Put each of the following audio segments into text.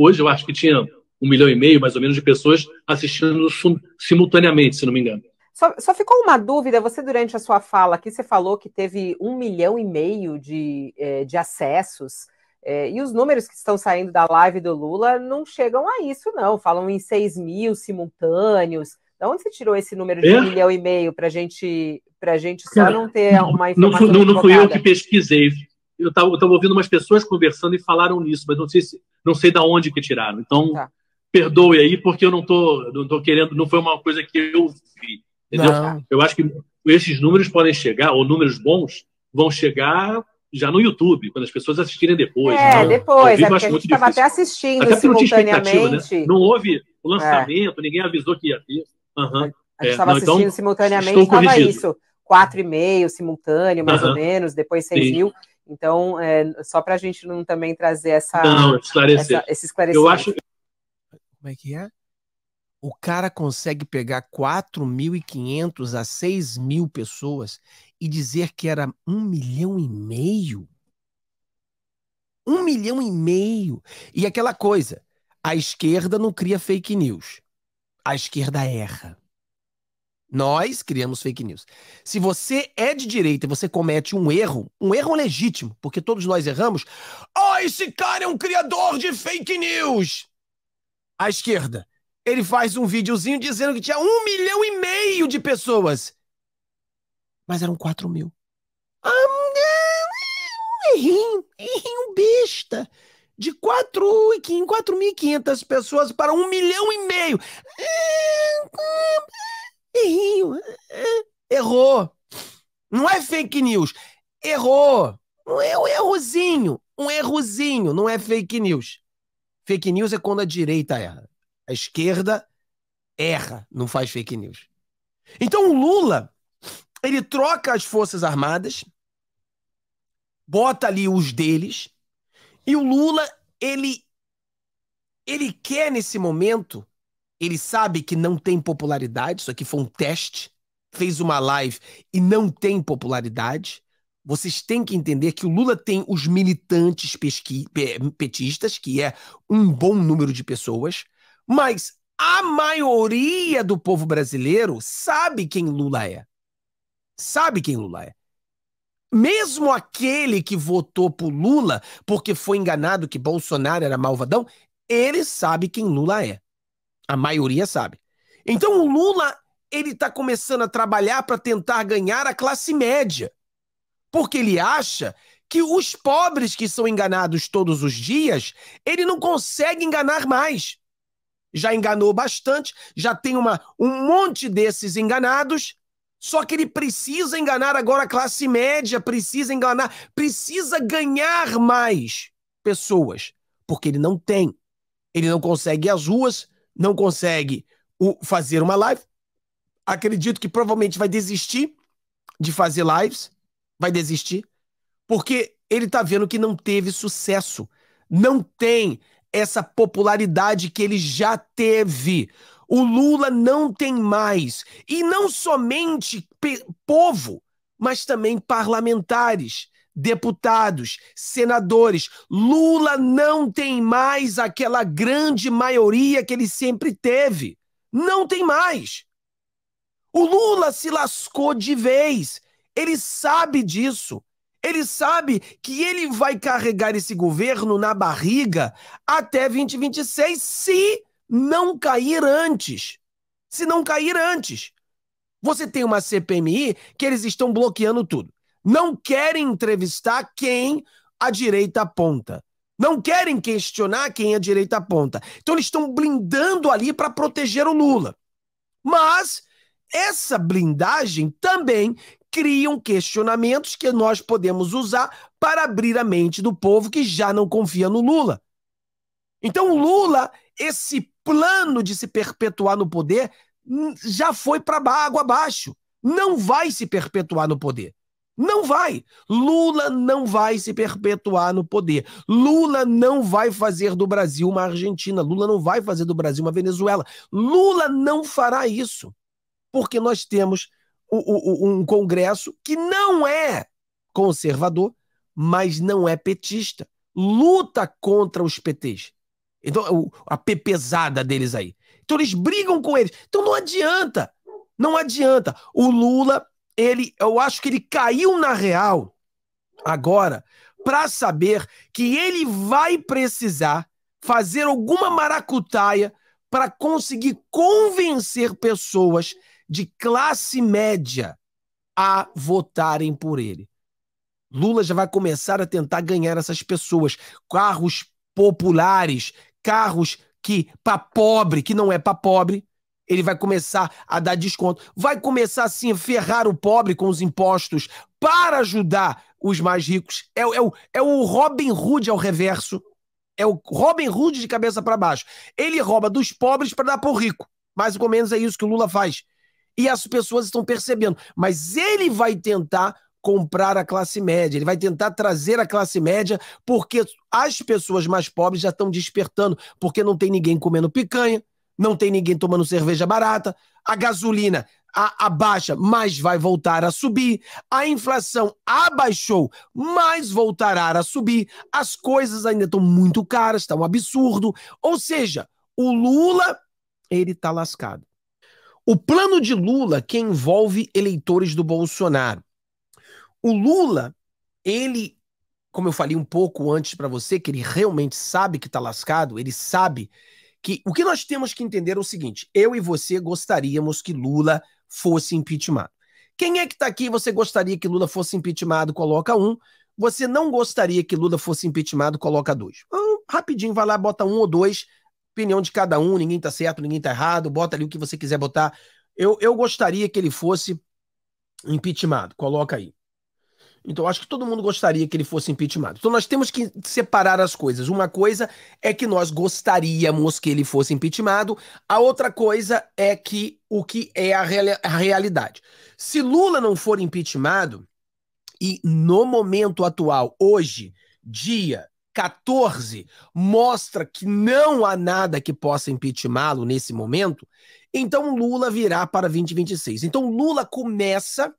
Hoje eu acho que tinha um milhão e meio, mais ou menos, de pessoas assistindo simultaneamente, se não me engano. Só, só, ficou uma dúvida, você durante a sua fala aqui, você falou que teve um milhão e meio de, eh, de acessos, eh, e os números que estão saindo da live do Lula não chegam a isso, não. Falam em 6 mil simultâneos. De onde você tirou esse número de é? um milhão e meio para gente, a gente só Cara, não ter uma informação? Não, não, não fui eu que pesquisei, eu estava ouvindo umas pessoas conversando e falaram nisso, mas não sei se, não sei da onde que tiraram. Então, tá. perdoe aí, porque eu não tô, não tô querendo, não foi uma coisa que eu vi. Entendeu? Não. Eu acho que esses números podem chegar, ou números bons, vão chegar já no YouTube, quando as pessoas assistirem depois. É, não, depois, vivo, é porque a gente estava até assistindo até né? simultaneamente. Não, né? não houve o é. lançamento, é. ninguém avisou que ia ter. Uhum. A gente estava é, assistindo então, simultaneamente, estava isso. 4,5 simultâneo, mais uhum. ou menos, depois 6 Sim. mil. Então, é, só para a gente não também trazer essa. Não, esclarecer. Essa, esse esclarecimento. Eu acho. Como é que é? O cara consegue pegar 4.500 a 6 mil pessoas e dizer que era um milhão e meio? Um milhão e meio. E aquela coisa, a esquerda não cria fake news. A esquerda erra. Nós criamos fake news. Se você é de direita e você comete um erro, um erro legítimo, porque todos nós erramos, oh, esse cara é um criador de fake news! A esquerda, ele faz um videozinho dizendo que tinha um milhão e meio de pessoas. Mas eram quatro mil. Ah, é, é, é, um errinho, errinho besta. De quatro e quinhentas pessoas para um milhão e meio. Ah, ah, errinho, é, é. errou. Não é fake news, errou. Não é um errozinho, um errozinho, não é fake news. Fake news é quando a direita erra, a esquerda erra, não faz fake news. Então o Lula, ele troca as Forças Armadas, bota ali os deles, e o Lula, ele ele quer nesse momento ele sabe que não tem popularidade, isso aqui foi um teste. Fez uma live e não tem popularidade. Vocês têm que entender que o Lula tem os militantes pesqui, petistas, que é um bom número de pessoas, mas a maioria do povo brasileiro sabe quem Lula é. Sabe quem Lula é. Mesmo aquele que votou por Lula porque foi enganado que Bolsonaro era malvadão, ele sabe quem Lula é. A maioria sabe. Então o Lula, ele está começando a trabalhar para tentar ganhar a classe média. Porque ele acha que os pobres que são enganados todos os dias, ele não consegue enganar mais. Já enganou bastante, já tem uma, um monte desses enganados, só que ele precisa enganar agora a classe média, precisa enganar, precisa ganhar mais pessoas, porque ele não tem. Ele não consegue ir às ruas, não consegue o, fazer uma live. Acredito que provavelmente vai desistir de fazer lives, vai desistir, porque ele está vendo que não teve sucesso, não tem essa popularidade que ele já teve. O Lula não tem mais. E não somente povo, mas também parlamentares deputados, senadores. Lula não tem mais aquela grande maioria que ele sempre teve. Não tem mais. O Lula se lascou de vez. Ele sabe disso. Ele sabe que ele vai carregar esse governo na barriga até 2026, se não cair antes. Se não cair antes. Você tem uma CPMI que eles estão bloqueando tudo não querem entrevistar quem a direita aponta. Não querem questionar quem a direita aponta. Então eles estão blindando ali para proteger o Lula. Mas essa blindagem também criam questionamentos que nós podemos usar para abrir a mente do povo que já não confia no Lula. Então, Lula, esse plano de se perpetuar no poder já foi para água abaixo. Não vai se perpetuar no poder. Não vai. Lula não vai se perpetuar no poder. Lula não vai fazer do Brasil uma Argentina. Lula não vai fazer do Brasil uma Venezuela. Lula não fará isso. Porque nós temos um Congresso que não é conservador, mas não é petista. Luta contra os PTs. Então, a pepezada deles aí. Então, eles brigam com eles. Então, não adianta. Não adianta. O Lula ele, eu acho que ele caiu na real agora para saber que ele vai precisar fazer alguma maracutaia para conseguir convencer pessoas de classe média a votarem por ele. Lula já vai começar a tentar ganhar essas pessoas, carros populares, carros que para pobre, que não é para pobre, ele vai começar a dar desconto. Vai começar, assim, a ferrar o pobre com os impostos para ajudar os mais ricos. É, é, o, é o Robin Hood ao reverso. É o Robin Hood de cabeça para baixo. Ele rouba dos pobres para dar para o rico. Mais ou menos é isso que o Lula faz. E as pessoas estão percebendo. Mas ele vai tentar comprar a classe média, ele vai tentar trazer a classe média, porque as pessoas mais pobres já estão despertando, porque não tem ninguém comendo picanha, não tem ninguém tomando cerveja barata, a gasolina a, abaixa, mas vai voltar a subir, a inflação abaixou, mas voltará a subir, as coisas ainda estão muito caras, está um absurdo. Ou seja, o Lula, ele está lascado. O plano de Lula que envolve eleitores do Bolsonaro. O Lula, ele, como eu falei um pouco antes para você, que ele realmente sabe que está lascado, ele sabe que o que nós temos que entender é o seguinte: eu e você gostaríamos que Lula fosse impeachment. Quem é que está aqui e você gostaria que Lula fosse impeachment? Coloca um. Você não gostaria que Lula fosse impeachment? Coloca dois. Então, rapidinho, vai lá, bota um ou dois. Opinião de cada um, ninguém está certo, ninguém está errado. Bota ali o que você quiser botar. Eu, eu gostaria que ele fosse impeachment. Coloca aí. Então, acho que todo mundo gostaria que ele fosse impeachment. Então, nós temos que separar as coisas. Uma coisa é que nós gostaríamos que ele fosse impeachment, a outra coisa é que o que é a, a realidade. Se Lula não for impeachment, e no momento atual, hoje, dia 14, mostra que não há nada que possa impeachmá-lo nesse momento, então Lula virá para 2026. Então, Lula começa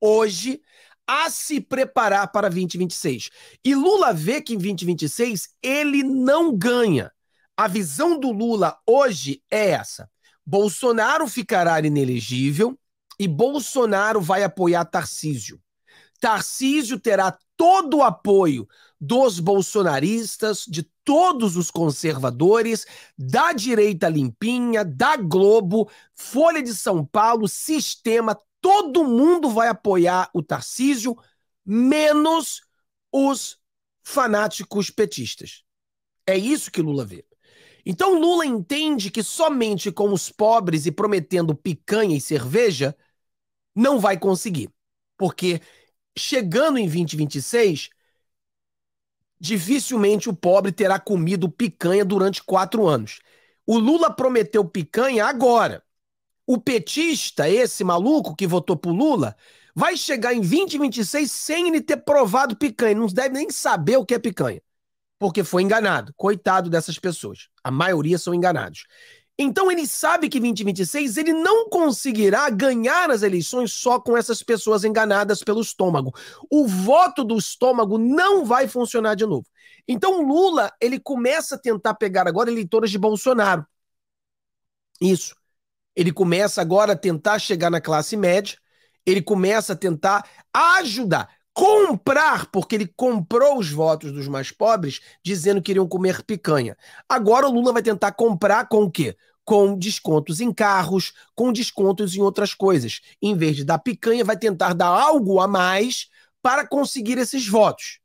hoje a se preparar para 2026. E Lula vê que em 2026 ele não ganha. A visão do Lula hoje é essa: Bolsonaro ficará inelegível e Bolsonaro vai apoiar Tarcísio. Tarcísio terá todo o apoio dos bolsonaristas, de todos os conservadores, da direita limpinha, da Globo, Folha de São Paulo, Sistema, todo mundo vai apoiar o Tarcísio, menos os fanáticos petistas. É isso que Lula vê. Então Lula entende que somente com os pobres e prometendo picanha e cerveja não vai conseguir. Porque chegando em 2026, dificilmente o pobre terá comido picanha durante quatro anos. O Lula prometeu picanha agora. O petista, esse maluco que votou pro Lula, vai chegar em 2026 sem ele ter provado picanha. Não deve nem saber o que é picanha. Porque foi enganado. Coitado dessas pessoas. A maioria são enganados. Então ele sabe que 2026 ele não conseguirá ganhar as eleições só com essas pessoas enganadas pelo estômago. O voto do estômago não vai funcionar de novo. Então Lula, ele começa a tentar pegar agora eleitores de Bolsonaro. Isso ele começa agora a tentar chegar na classe média, ele começa a tentar ajudar, comprar, porque ele comprou os votos dos mais pobres, dizendo que iriam comer picanha. Agora o Lula vai tentar comprar com o quê? Com descontos em carros, com descontos em outras coisas. Em vez de dar picanha, vai tentar dar algo a mais para conseguir esses votos.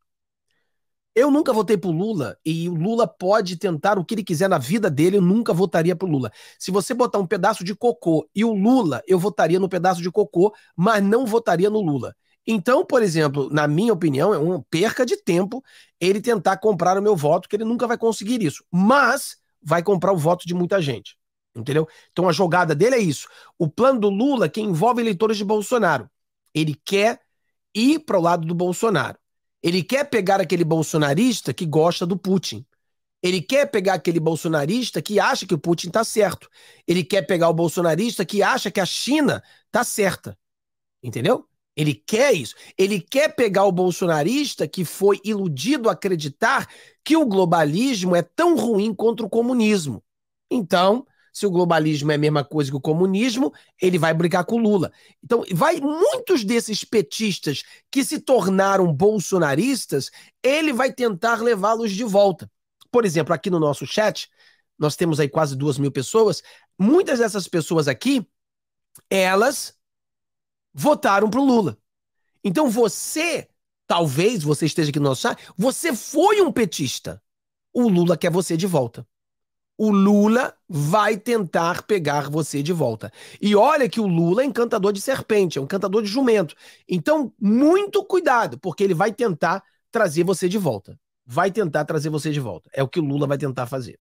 Eu nunca votei pro Lula e o Lula pode tentar o que ele quiser na vida dele, eu nunca votaria pro Lula. Se você botar um pedaço de cocô e o Lula, eu votaria no pedaço de cocô, mas não votaria no Lula. Então, por exemplo, na minha opinião, é uma perca de tempo ele tentar comprar o meu voto, que ele nunca vai conseguir isso. Mas vai comprar o voto de muita gente. Entendeu? Então a jogada dele é isso. O plano do Lula que envolve eleitores de Bolsonaro. Ele quer ir para o lado do Bolsonaro. Ele quer pegar aquele bolsonarista que gosta do Putin. Ele quer pegar aquele bolsonarista que acha que o Putin está certo. Ele quer pegar o bolsonarista que acha que a China está certa. Entendeu? Ele quer isso. Ele quer pegar o bolsonarista que foi iludido a acreditar que o globalismo é tão ruim contra o comunismo. Então, se o globalismo é a mesma coisa que o comunismo, ele vai brigar com o Lula. Então, vai muitos desses petistas que se tornaram bolsonaristas, ele vai tentar levá-los de volta. Por exemplo, aqui no nosso chat, nós temos aí quase duas mil pessoas. Muitas dessas pessoas aqui, elas votaram para o Lula. Então você, talvez você esteja aqui no nosso chat, você foi um petista. O Lula quer você de volta o Lula vai tentar pegar você de volta. E olha que o Lula é encantador de serpente, é um encantador de jumento. Então, muito cuidado, porque ele vai tentar trazer você de volta. Vai tentar trazer você de volta. É o que o Lula vai tentar fazer.